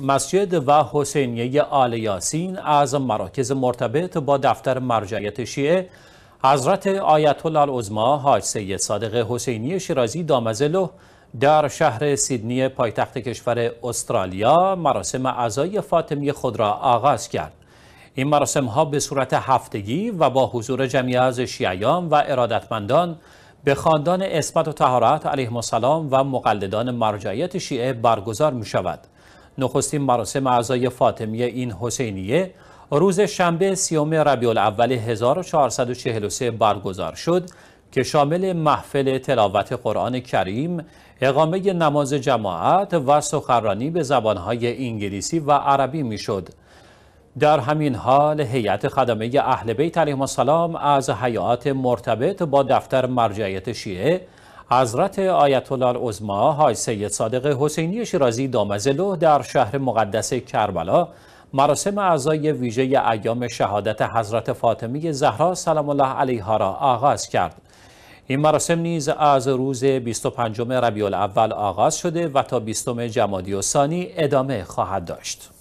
مسجد و حسینیه آل یاسین از مراکز مرتبط با دفتر مرجعیت شیعه حضرت آیت الله العظما حاج سید صادق حسینی شیرازی دامزلو در شهر سیدنی پایتخت کشور استرالیا مراسم اعضای فاطمی خود را آغاز کرد این مراسم ها به صورت هفتگی و با حضور جمعی از شیعیان و ارادتمندان به خاندان اسمت و تهارت علیه السلام و مقلدان مرجعیت شیعه برگزار می شود. نخستین مراسم اعضای فاطمی این حسینیه روز شنبه سیوم ربیع الاول 1443 برگزار شد که شامل محفل تلاوت قرآن کریم، اقامه نماز جماعت و سخرانی به زبانهای انگلیسی و عربی میشد. در همین حال هیئت خدمه اهل بیت علیهم السلام از حیات مرتبط با دفتر مرجعیت شیعه حضرت آیت الله العظما های سید صادق حسینی شیرازی دامزلو در شهر مقدس کربلا مراسم اعضای ویژه ایام شهادت حضرت فاطمه زهرا سلام الله علیها را آغاز کرد این مراسم نیز از روز 25 ربیع الاول آغاز شده و تا 20 جمادی و ثانی ادامه خواهد داشت